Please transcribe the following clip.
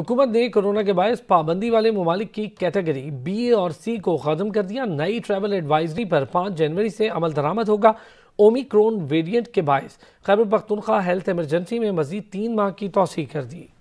हुकूमत ने कोरोना के बायस पाबंदी वाले ममालिक की कैटेगरी बी और सी को ख़त्म कर दिया नई ट्रैवल एडवाइजरी पर पाँच जनवरी से अमल दरामद होगा ओमिक्रोन वेरिएंट के बायस खैबर पख्तनख्वा हेल्थ एमरजेंसी में मजीद तीन माह की तोसी कर दी